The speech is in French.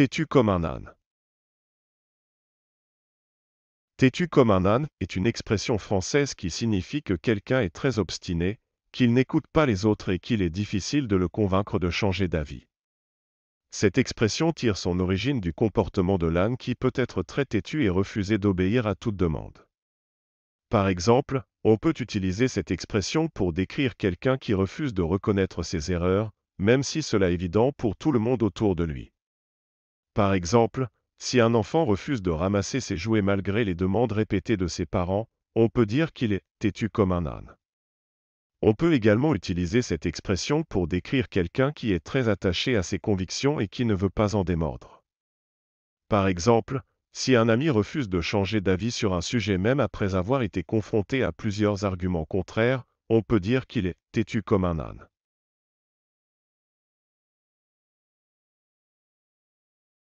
Têtu comme un âne. Têtu comme un âne est une expression française qui signifie que quelqu'un est très obstiné, qu'il n'écoute pas les autres et qu'il est difficile de le convaincre de changer d'avis. Cette expression tire son origine du comportement de l'âne qui peut être très têtu et refuser d'obéir à toute demande. Par exemple, on peut utiliser cette expression pour décrire quelqu'un qui refuse de reconnaître ses erreurs, même si cela est évident pour tout le monde autour de lui. Par exemple, si un enfant refuse de ramasser ses jouets malgré les demandes répétées de ses parents, on peut dire qu'il est têtu comme un âne. On peut également utiliser cette expression pour décrire quelqu'un qui est très attaché à ses convictions et qui ne veut pas en démordre. Par exemple, si un ami refuse de changer d'avis sur un sujet même après avoir été confronté à plusieurs arguments contraires, on peut dire qu'il est têtu comme un âne.